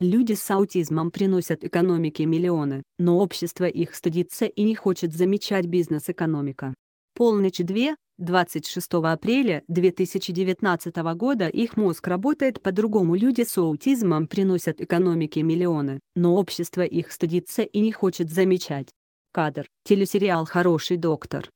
Люди с аутизмом приносят экономике миллионы, но общество их стыдится и не хочет замечать бизнес-экономика. Полночь 2, 26 апреля 2019 года их мозг работает по-другому. Люди с аутизмом приносят экономике миллионы, но общество их стыдится и не хочет замечать. Кадр. Телесериал «Хороший доктор».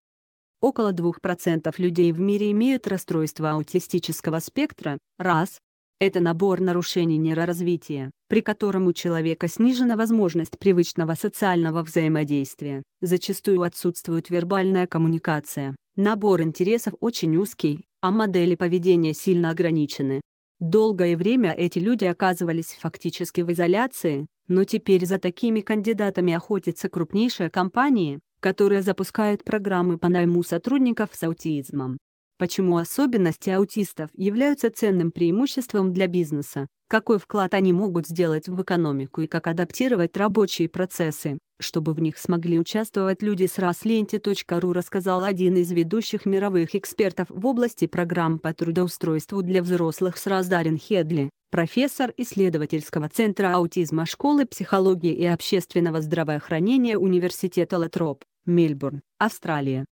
Около 2% людей в мире имеют расстройство аутистического спектра, раз, это набор нарушений нейроразвития, при котором у человека снижена возможность привычного социального взаимодействия, зачастую отсутствует вербальная коммуникация, набор интересов очень узкий, а модели поведения сильно ограничены. Долгое время эти люди оказывались фактически в изоляции, но теперь за такими кандидатами охотятся крупнейшие компании, которые запускают программы по найму сотрудников с аутизмом. Почему особенности аутистов являются ценным преимуществом для бизнеса? Какой вклад они могут сделать в экономику и как адаптировать рабочие процессы, чтобы в них смогли участвовать люди с раслента.ру рассказал один из ведущих мировых экспертов в области программ по трудоустройству для взрослых с Раздарин Хедли, профессор исследовательского центра аутизма школы психологии и общественного здравоохранения Университета Латроп, Мельбурн, Австралия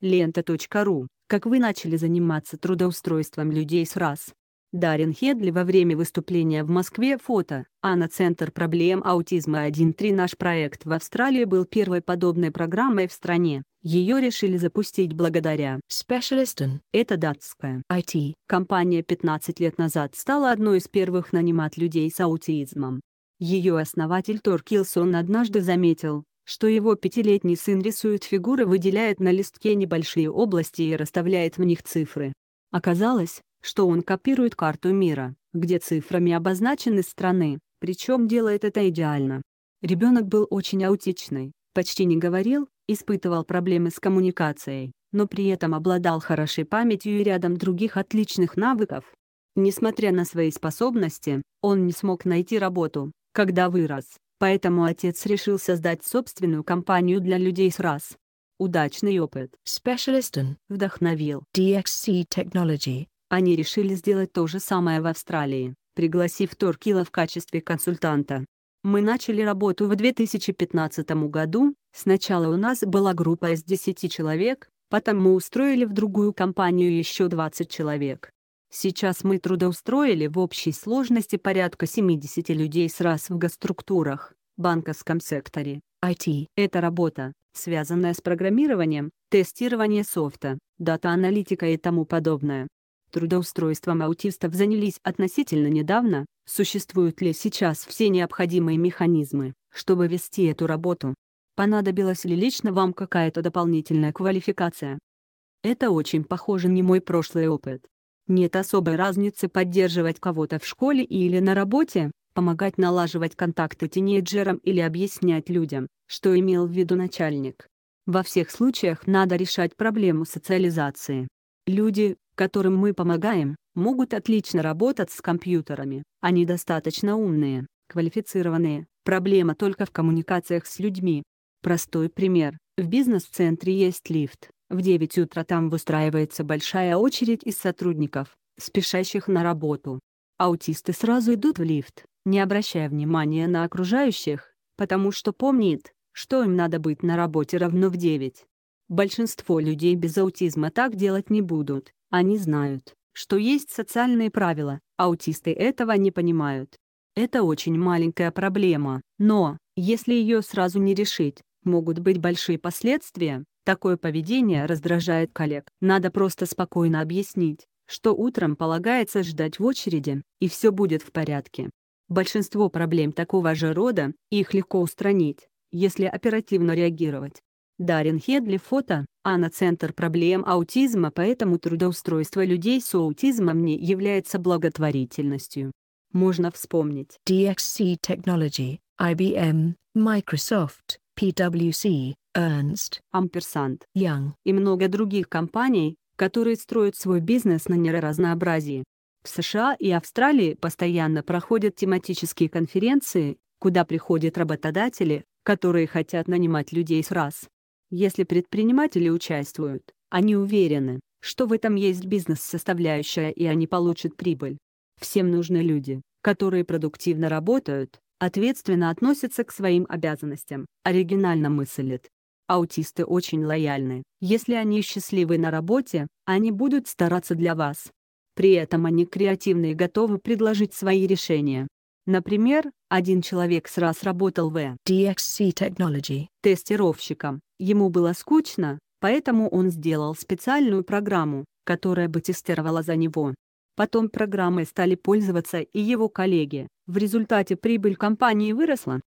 лента.ру как вы начали заниматься трудоустройством людей с раз? Дарин Хедли во время выступления в Москве фото. Анна Центр проблем аутизма 1.3 Наш проект в Австралии был первой подобной программой в стране. Ее решили запустить благодаря Specialisten. Это датская IT. Компания 15 лет назад стала одной из первых нанимать людей с аутизмом. Ее основатель Тор Килсон однажды заметил, что его пятилетний сын рисует фигуры, выделяет на листке небольшие области и расставляет в них цифры. Оказалось, что он копирует карту мира, где цифрами обозначены страны, причем делает это идеально. Ребенок был очень аутичный, почти не говорил, испытывал проблемы с коммуникацией, но при этом обладал хорошей памятью и рядом других отличных навыков. Несмотря на свои способности, он не смог найти работу, когда вырос. Поэтому отец решил создать собственную компанию для людей с раз. Удачный опыт. Specialisten вдохновил DXC Technology. Они решили сделать то же самое в Австралии, пригласив Торкила в качестве консультанта. Мы начали работу в 2015 году, сначала у нас была группа из 10 человек, потом мы устроили в другую компанию еще 20 человек. Сейчас мы трудоустроили в общей сложности порядка 70 людей сразу в госструктурах, банковском секторе, IT. Это работа, связанная с программированием, тестированием софта, дата-аналитика и тому подобное. Трудоустройством аутистов занялись относительно недавно, существуют ли сейчас все необходимые механизмы, чтобы вести эту работу. Понадобилась ли лично вам какая-то дополнительная квалификация? Это очень похоже на мой прошлый опыт. Нет особой разницы поддерживать кого-то в школе или на работе, помогать налаживать контакты тинейджерам или объяснять людям, что имел в виду начальник. Во всех случаях надо решать проблему социализации. Люди, которым мы помогаем, могут отлично работать с компьютерами, они достаточно умные, квалифицированные, проблема только в коммуникациях с людьми. Простой пример. В бизнес-центре есть лифт, в 9 утра там выстраивается большая очередь из сотрудников, спешащих на работу. Аутисты сразу идут в лифт, не обращая внимания на окружающих, потому что помнит, что им надо быть на работе равно в 9. Большинство людей без аутизма так делать не будут, они знают, что есть социальные правила, аутисты этого не понимают. Это очень маленькая проблема, но, если ее сразу не решить, могут быть большие последствия. Такое поведение раздражает коллег. Надо просто спокойно объяснить, что утром полагается ждать в очереди, и все будет в порядке. Большинство проблем такого же рода, их легко устранить, если оперативно реагировать. Дарин Хедли фото, Анна Центр проблем аутизма, поэтому трудоустройство людей с аутизмом не является благотворительностью. Можно вспомнить DXC Technology, IBM, Microsoft, PwC, Ernst, Ampersand, Young и много других компаний, которые строят свой бизнес на неразнообразии. В США и Австралии постоянно проходят тематические конференции, куда приходят работодатели, которые хотят нанимать людей с раз. Если предприниматели участвуют, они уверены, что в этом есть бизнес-составляющая и они получат прибыль. Всем нужны люди, которые продуктивно работают, ответственно относится к своим обязанностям, оригинально мыслит. Аутисты очень лояльны. Если они счастливы на работе, они будут стараться для вас. При этом они креативны и готовы предложить свои решения. Например, один человек сразу работал в DXC Technology тестировщиком. Ему было скучно, поэтому он сделал специальную программу, которая бы тестировала за него. Потом программой стали пользоваться и его коллеги, в результате прибыль компании выросла.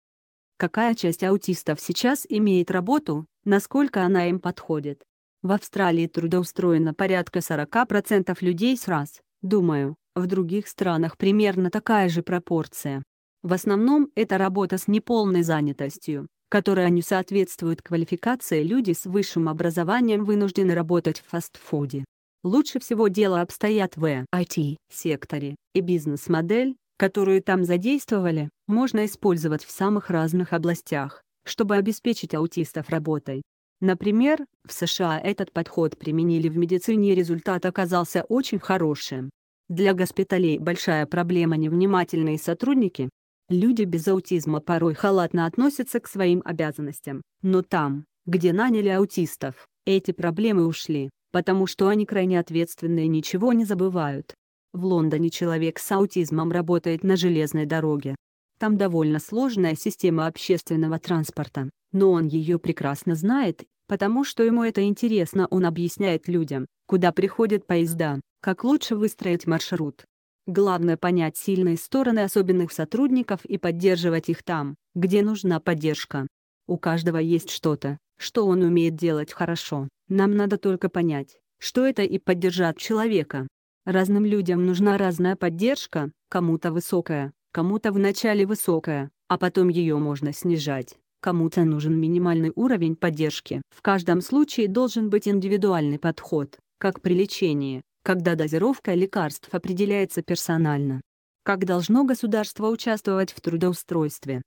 Какая часть аутистов сейчас имеет работу, насколько она им подходит? В Австралии трудоустроено порядка 40% людей с раз, думаю, в других странах примерно такая же пропорция. В основном это работа с неполной занятостью, которая не соответствует квалификации люди с высшим образованием вынуждены работать в фастфуде. Лучше всего дело обстоят в IT-секторе, и бизнес-модель, которую там задействовали, можно использовать в самых разных областях, чтобы обеспечить аутистов работой. Например, в США этот подход применили в медицине, результат оказался очень хорошим. Для госпиталей большая проблема невнимательные сотрудники. Люди без аутизма порой халатно относятся к своим обязанностям, но там, где наняли аутистов, эти проблемы ушли, потому что они крайне ответственные и ничего не забывают. В Лондоне человек с аутизмом работает на железной дороге. Там довольно сложная система общественного транспорта, но он ее прекрасно знает, потому что ему это интересно он объясняет людям, куда приходят поезда, как лучше выстроить маршрут. Главное понять сильные стороны особенных сотрудников и поддерживать их там, где нужна поддержка. У каждого есть что-то, что он умеет делать хорошо, нам надо только понять, что это и поддержать человека. Разным людям нужна разная поддержка, кому-то высокая, кому-то вначале высокая, а потом ее можно снижать, кому-то нужен минимальный уровень поддержки. В каждом случае должен быть индивидуальный подход, как при лечении, когда дозировка лекарств определяется персонально. Как должно государство участвовать в трудоустройстве?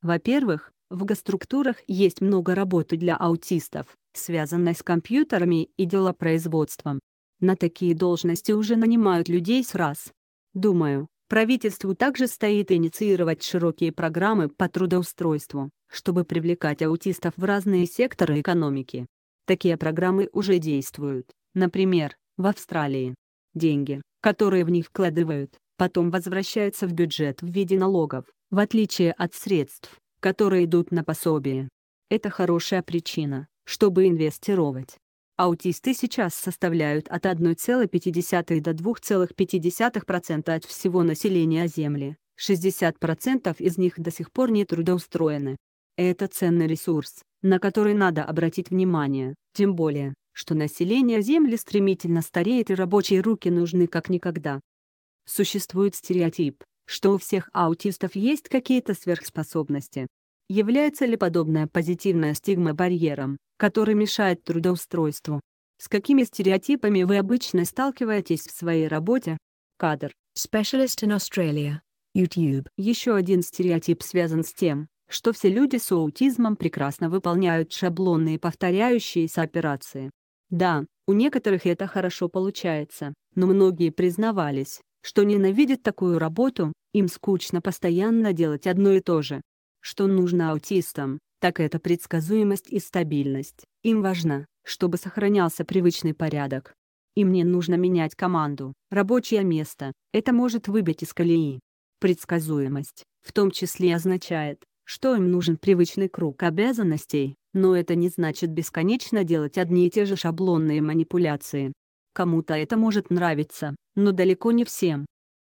Во-первых, в госструктурах есть много работы для аутистов, связанной с компьютерами и делопроизводством. На такие должности уже нанимают людей с раз. Думаю, правительству также стоит инициировать широкие программы по трудоустройству, чтобы привлекать аутистов в разные секторы экономики. Такие программы уже действуют, например, в Австралии. Деньги, которые в них вкладывают, потом возвращаются в бюджет в виде налогов, в отличие от средств, которые идут на пособие. Это хорошая причина, чтобы инвестировать аутисты сейчас составляют от 1,5 до 2,5% от всего населения Земли. 60% из них до сих пор не трудоустроены. Это ценный ресурс, на который надо обратить внимание, тем более, что население Земли стремительно стареет и рабочие руки нужны как никогда. Существует стереотип, что у всех аутистов есть какие-то сверхспособности, Является ли подобная позитивная стигма барьером, который мешает трудоустройству? С какими стереотипами вы обычно сталкиваетесь в своей работе? Кадр. Specialist in Australia. YouTube. Еще один стереотип связан с тем, что все люди с аутизмом прекрасно выполняют шаблонные повторяющиеся операции. Да, у некоторых это хорошо получается, но многие признавались, что ненавидят такую работу, им скучно постоянно делать одно и то же что нужно аутистам, так это предсказуемость и стабильность. Им важно, чтобы сохранялся привычный порядок. Им не нужно менять команду, рабочее место, это может выбить из колеи. Предсказуемость, в том числе означает, что им нужен привычный круг обязанностей, но это не значит бесконечно делать одни и те же шаблонные манипуляции. Кому-то это может нравиться, но далеко не всем.